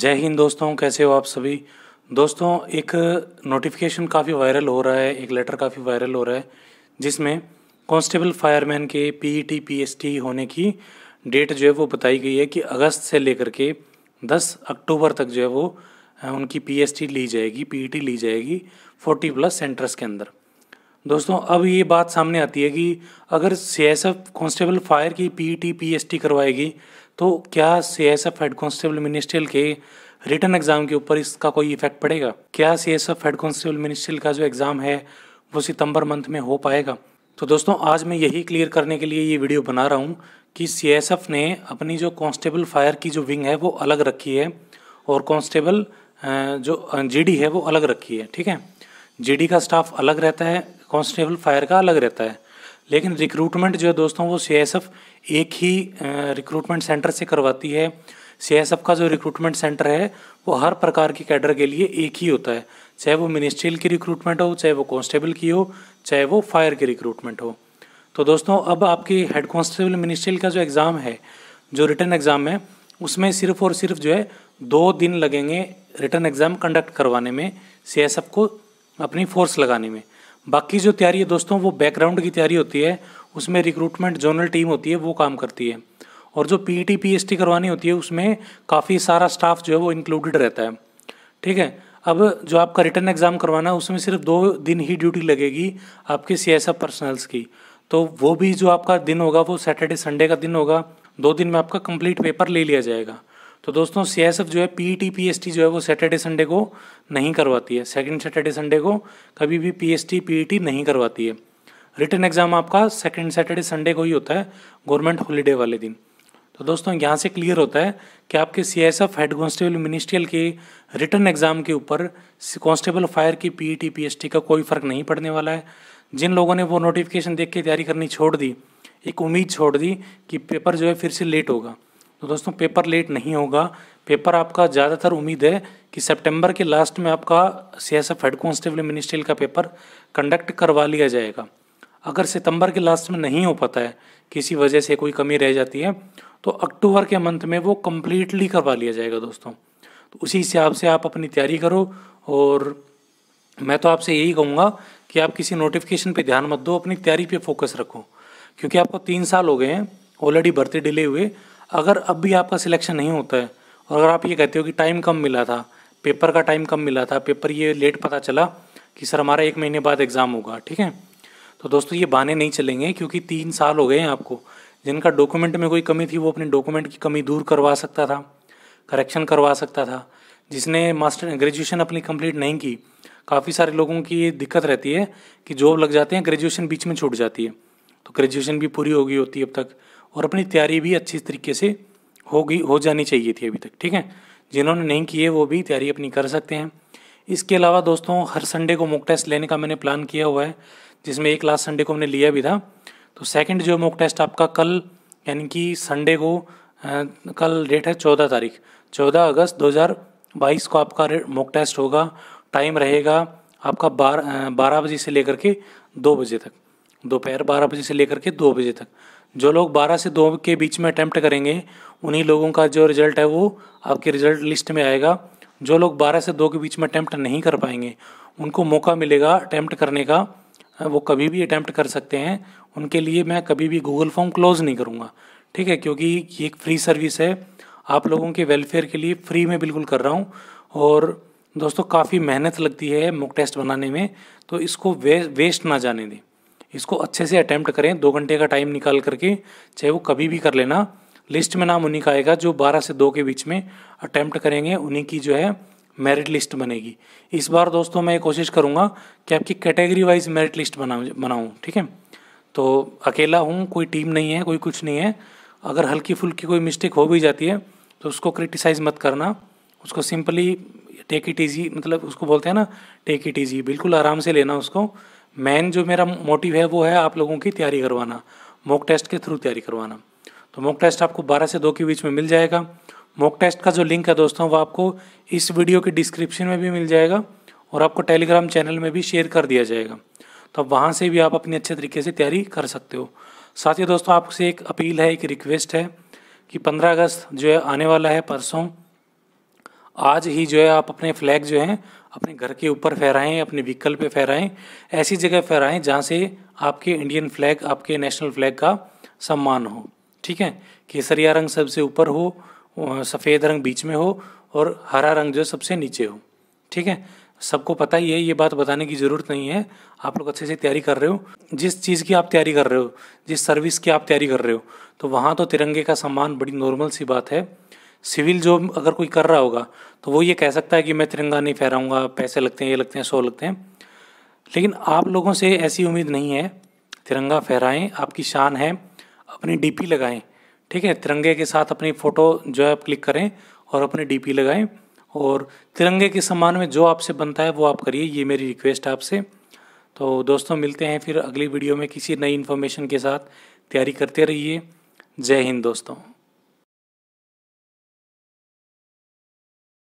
जय हिंद दोस्तों कैसे हो आप सभी दोस्तों एक नोटिफिकेशन काफ़ी वायरल हो रहा है एक लेटर काफ़ी वायरल हो रहा है जिसमें कांस्टेबल फायरमैन के पीईटी पीएसटी e होने की डेट जो है वो बताई गई है कि अगस्त से लेकर के 10 अक्टूबर तक जो है वो उनकी पीएसटी ली जाएगी पीईटी e ली जाएगी 40 प्लस सेंटर्स के अंदर दोस्तों अब ये बात सामने आती है कि अगर सी कांस्टेबल फायर की पी टी e करवाएगी तो क्या C S F head constable ministerial के रिटर्न एग्जाम के ऊपर इसका कोई इफेक्ट पड़ेगा क्या C S F head constable ministerial का जो एग्ज़ाम है वो सितंबर मंथ में हो पाएगा तो दोस्तों आज मैं यही क्लियर करने के लिए ये वीडियो बना रहा हूँ कि सी एस एफ ने अपनी जो कॉन्स्टेबल फायर की जो विंग है वो अलग रखी है और कॉन्स्टेबल जो जी डी है वो अलग रखी है ठीक है जी डी का स्टाफ अलग रहता है कॉन्स्टेबल फायर का अलग रहता है लेकिन रिक्रूटमेंट जो है दोस्तों वो सी एस एफ एक ही रिक्रूटमेंट सेंटर से करवाती है एफ का जो रिक्रूटमेंट सेंटर है वो हर प्रकार की कैडर के लिए एक ही होता है चाहे वो मिनिस्ट्रियल की रिक्रूटमेंट हो चाहे वो कॉन्स्टेबल की हो चाहे वो फायर की रिक्रूटमेंट हो तो दोस्तों अब आपकी हेड कॉन्स्टेबल मिनिस्ट्रियल का जो एग्ज़ाम है जो रिटर्न एग्ज़ाम है उसमें सिर्फ और सिर्फ जो है दो दिन लगेंगे रिटर्न एग्ज़ाम कंडक्ट करवाने में सी को अपनी फोर्स लगाने में बाकी जो तैयारी है दोस्तों वो बैकग्राउंड की तैयारी होती है उसमें रिक्रूटमेंट जोनल टीम होती है वो काम करती है और जो P T P S T करवानी होती है उसमें काफ़ी सारा स्टाफ जो है वो इंक्लूडेड रहता है ठीक है अब जो आपका रिटर्न एग्ज़ाम करवाना है उसमें सिर्फ दो दिन ही ड्यूटी लगेगी आपके सी एस एफ पर्सनल्स की तो वो भी जो आपका दिन होगा वो सैटरडे संडे का दिन होगा दो दिन में आपका कंप्लीट पेपर ले लिया जाएगा तो दोस्तों सी एस एफ जो है P T P S T जो है वो सैटरडे संडे को नहीं करवाती है सेकेंड सैटरडे संडे को कभी भी P S T P E T नहीं करवाती है रिटर्न एग्जाम आपका सेकेंड सैटरडे संडे को ही होता है गवर्नमेंट हॉलीडे वाले दिन तो दोस्तों यहाँ से क्लियर होता है कि आपके C S F head constable ministerial के रिटर्न एग्जाम के ऊपर कॉन्स्टेबल फायर की P E T P S T का कोई फर्क नहीं पड़ने वाला है जिन लोगों ने वो नोटिफिकेशन देख के तैयारी करनी छोड़ दी एक उम्मीद छोड़ दी कि पेपर जो है फिर से लेट होगा तो दोस्तों पेपर लेट नहीं होगा पेपर आपका ज़्यादातर उम्मीद है कि सितंबर के लास्ट में आपका C S F head constable ministerial का पेपर कंडक्ट करवा लिया जाएगा अगर सितंबर के लास्ट में नहीं हो पाता है किसी वजह से कोई कमी रह जाती है तो अक्टूबर के मंथ में वो कम्प्लीटली करवा लिया जाएगा दोस्तों तो उसी हिसाब से आप अपनी तैयारी करो और मैं तो आपसे यही कहूँगा कि आप किसी नोटिफिकेशन पे ध्यान मत दो अपनी तैयारी पे फोकस रखो क्योंकि आपको तीन साल हो गए हैं ऑलरेडी भर्ती डिले हुए अगर अब भी आपका सिलेक्शन नहीं होता है और अगर आप ये कहते हो कि टाइम कम मिला था पेपर का टाइम कम मिला था पेपर ये लेट पता चला कि सर हमारा एक महीने बाद एग्ज़ाम होगा ठीक है तो दोस्तों ये बहाने नहीं चलेंगे क्योंकि तीन साल हो गए हैं आपको जिनका डॉक्यूमेंट में कोई कमी थी वो अपने डॉक्यूमेंट की कमी दूर करवा सकता था करेक्शन करवा सकता था जिसने मास्टर ग्रेजुएशन अपनी कंप्लीट नहीं की काफ़ी सारे लोगों की ये दिक्कत रहती है कि जॉब लग जाते हैं ग्रेजुएशन बीच में छूट जाती है तो ग्रेजुएशन भी पूरी हो गई होती है अब तक और अपनी तैयारी भी अच्छी तरीके से होगी हो जानी चाहिए थी अभी तक ठीक है जिन्होंने नहीं किए वो भी तैयारी अपनी कर सकते हैं इसके अलावा दोस्तों हर संडे को मॉक टेस्ट लेने का मैंने प्लान किया हुआ है जिसमें एक लास्ट संडे को हमने लिया भी था तो सेकंड जो मॉक टेस्ट आपका कल यानी कि संडे को आ, कल डेट है चौदह तारीख चौदह अगस्त दो को आपका मॉक टेस्ट होगा टाइम रहेगा आपका बार बारह बजे से लेकर के दो बजे तक दोपहर बारह बजे से लेकर के दो बजे तक जो लोग 12 से 2 के बीच में अटैम्प्ट करेंगे उन्हीं लोगों का जो रिजल्ट है वो आपके रिजल्ट लिस्ट में आएगा जो लोग 12 से 2 के बीच में अटैम्प्ट नहीं कर पाएंगे उनको मौका मिलेगा अटैम्प्ट करने का वो कभी भी अटैम्प्ट कर सकते हैं उनके लिए मैं कभी भी गूगल फॉर्म क्लोज़ नहीं करूँगा ठीक है क्योंकि ये एक फ्री सर्विस है आप लोगों के वेलफेयर के लिए फ्री में बिल्कुल कर रहा हूँ और दोस्तों काफ़ी मेहनत लगती है मुक टेस्ट बनाने में तो इसको वे वेस्ट ना जाने दें इसको अच्छे से अटैम्प्ट करें दो घंटे का टाइम निकाल करके चाहे वो कभी भी कर लेना लिस्ट में नाम उन्हीं का आएगा जो बारह से दो के बीच में अटैम्प्ट करेंगे उन्हीं की जो है मेरिट लिस्ट बनेगी इस बार दोस्तों मैं कोशिश करूँगा कि आपकी कैटेगरी वाइज मेरिट लिस्ट बना बनाऊँ ठीक है तो अकेला हूँ कोई टीम नहीं है कोई कुछ नहीं है अगर हल्की फुल्की कोई मिस्टेक हो भी जाती है तो उसको क्रिटिसाइज़ मत करना उसको सिंपली टेक इट ईजी मतलब उसको बोलते हैं ना टेक इट ईजी बिल्कुल आराम से लेना उसको मेन जो मेरा मोटिव है वो है आप लोगों की तैयारी करवाना मॉक टेस्ट के थ्रू तैयारी करवाना तो मॉक टेस्ट आपको 12 से 2 के बीच में मिल जाएगा मॉक टेस्ट का जो लिंक है दोस्तों वो आपको इस वीडियो के डिस्क्रिप्शन में भी मिल जाएगा और आपको टेलीग्राम चैनल में भी शेयर कर दिया जाएगा तो वहाँ से भी आप अपनी अच्छे तरीके से तैयारी कर सकते हो साथ ही दोस्तों आपसे एक अपील है एक रिक्वेस्ट है कि 15 अगस्त जो है आने वाला है परसों आज ही जो है आप अपने फ्लैग जो हैं अपने घर के ऊपर फहराएं अपने व्हीकल पे फहराएं ऐसी जगह फहराएं जहाँ से आपके इंडियन फ्लैग आपके नेशनल फ्लैग का सम्मान हो ठीक है केसरिया रंग सबसे ऊपर हो सफ़ेद रंग बीच में हो और हरा रंग जो सबसे नीचे हो ठीक है सबको पता ही है ये बात बताने की ज़रूरत नहीं है आप लोग अच्छे से तैयारी कर रहे हो जिस चीज़ की आप तैयारी कर रहे हो जिस सर्विस की आप तैयारी कर रहे हो तो वहाँ तो तिरंगे का सम्मान बड़ी नॉर्मल सी बात है सिविल जॉब अगर कोई कर रहा होगा तो वो ये कह सकता है कि मैं तिरंगा नहीं फहराऊंगा पैसे लगते हैं ये लगते हैं सो लगते हैं लेकिन आप लोगों से ऐसी उम्मीद नहीं है तिरंगा फहराएं आपकी शान है अपनी डीपी लगाएं ठीक है तिरंगे के साथ अपनी फ़ोटो जो है आप क्लिक करें और अपनी डीपी लगाएं और तिरंगे के सम्मान में जो आपसे बनता है वो आप करिए ये मेरी रिक्वेस्ट है आपसे तो दोस्तों मिलते हैं फिर अगली वीडियो में किसी नई इन्फॉर्मेशन के साथ तैयारी करते रहिए जय हिंद दोस्तों